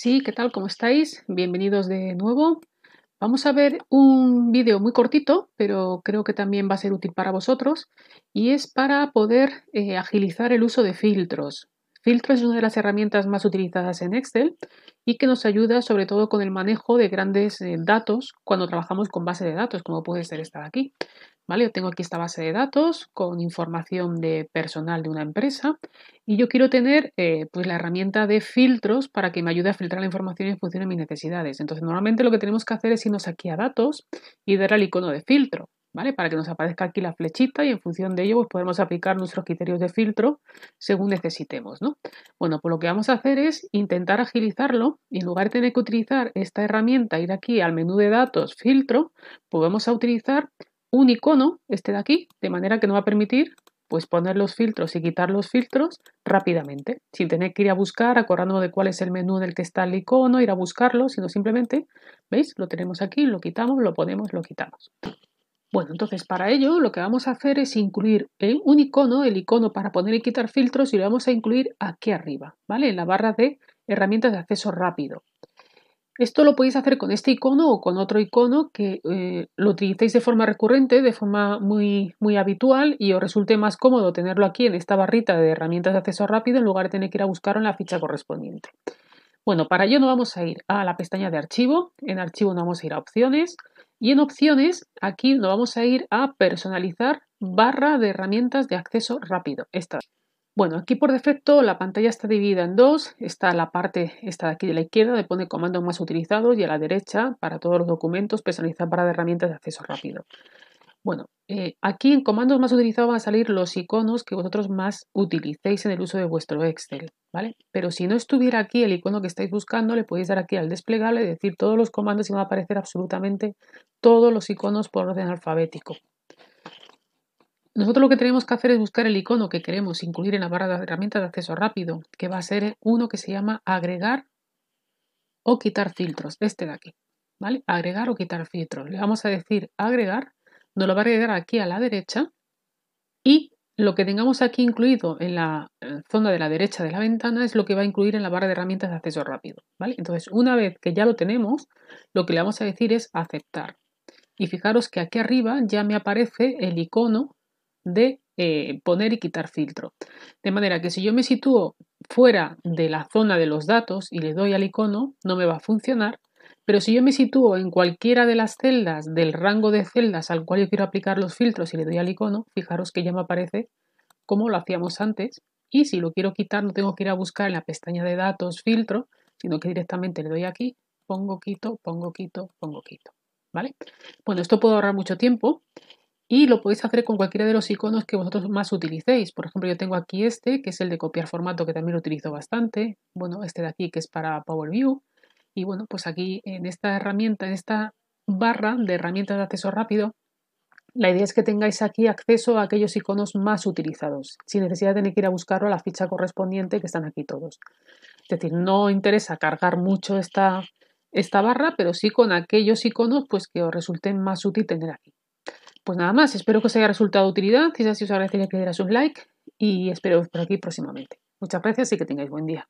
Sí, ¿qué tal? ¿Cómo estáis? Bienvenidos de nuevo. Vamos a ver un vídeo muy cortito, pero creo que también va a ser útil para vosotros, y es para poder eh, agilizar el uso de filtros filtro es una de las herramientas más utilizadas en Excel y que nos ayuda sobre todo con el manejo de grandes eh, datos cuando trabajamos con base de datos, como puede ser esta de aquí. ¿Vale? Yo tengo aquí esta base de datos con información de personal de una empresa y yo quiero tener eh, pues la herramienta de filtros para que me ayude a filtrar la información en función de mis necesidades. Entonces, normalmente lo que tenemos que hacer es irnos aquí a datos y dar al icono de filtro. Para que nos aparezca aquí la flechita y en función de ello pues podemos aplicar nuestros criterios de filtro según necesitemos, Bueno, pues lo que vamos a hacer es intentar agilizarlo y en lugar de tener que utilizar esta herramienta, ir aquí al menú de datos, filtro, podemos pues a utilizar un icono, este de aquí, de manera que nos va a permitir pues poner los filtros y quitar los filtros rápidamente, sin tener que ir a buscar, acordándonos de cuál es el menú en el que está el icono, ir a buscarlo, sino simplemente, ¿veis? Lo tenemos aquí, lo quitamos, lo ponemos, lo quitamos. Bueno, entonces para ello lo que vamos a hacer es incluir un icono, el icono para poner y quitar filtros, y lo vamos a incluir aquí arriba, ¿vale? En la barra de herramientas de acceso rápido. Esto lo podéis hacer con este icono o con otro icono que eh, lo utilicéis de forma recurrente, de forma muy, muy habitual y os resulte más cómodo tenerlo aquí en esta barrita de herramientas de acceso rápido en lugar de tener que ir a buscarlo en la ficha correspondiente. Bueno, para ello nos vamos a ir a la pestaña de archivo, en archivo nos vamos a ir a opciones y en opciones aquí nos vamos a ir a personalizar barra de herramientas de acceso rápido. Bueno, aquí por defecto la pantalla está dividida en dos. Está la parte está de aquí de la izquierda, donde pone comandos más utilizados, y a la derecha para todos los documentos personalizar barra de herramientas de acceso rápido. Bueno, eh, aquí en comandos más utilizados van a salir los iconos que vosotros más utilicéis en el uso de vuestro Excel, ¿vale? Pero si no estuviera aquí el icono que estáis buscando, le podéis dar aquí al desplegable y decir todos los comandos y van a aparecer absolutamente todos los iconos por orden alfabético. Nosotros lo que tenemos que hacer es buscar el icono que queremos incluir en la barra de herramientas de acceso rápido, que va a ser uno que se llama agregar o quitar filtros, este de aquí, ¿vale? Agregar o quitar filtros. Le vamos a decir agregar nos lo va a agregar aquí a la derecha y lo que tengamos aquí incluido en la eh, zona de la derecha de la ventana es lo que va a incluir en la barra de herramientas de acceso rápido. ¿vale? Entonces, una vez que ya lo tenemos, lo que le vamos a decir es aceptar. Y fijaros que aquí arriba ya me aparece el icono de eh, poner y quitar filtro. De manera que si yo me sitúo fuera de la zona de los datos y le doy al icono, no me va a funcionar pero si yo me sitúo en cualquiera de las celdas del rango de celdas al cual yo quiero aplicar los filtros y le doy al icono, fijaros que ya me aparece como lo hacíamos antes. Y si lo quiero quitar, no tengo que ir a buscar en la pestaña de datos filtro, sino que directamente le doy aquí, pongo, quito, pongo, quito, pongo, quito. ¿Vale? Bueno, esto puede ahorrar mucho tiempo y lo podéis hacer con cualquiera de los iconos que vosotros más utilicéis. Por ejemplo, yo tengo aquí este, que es el de copiar formato, que también lo utilizo bastante. Bueno, este de aquí, que es para Power View y bueno, pues aquí en esta herramienta, en esta barra de herramientas de acceso rápido, la idea es que tengáis aquí acceso a aquellos iconos más utilizados, sin necesidad de tener que ir a buscarlo a la ficha correspondiente que están aquí todos. Es decir, no interesa cargar mucho esta, esta barra, pero sí con aquellos iconos pues, que os resulten más útil tener aquí. Pues nada más, espero que os haya resultado de utilidad. Si es así, os agradecería que dieras un like y espero por aquí próximamente. Muchas gracias y que tengáis buen día.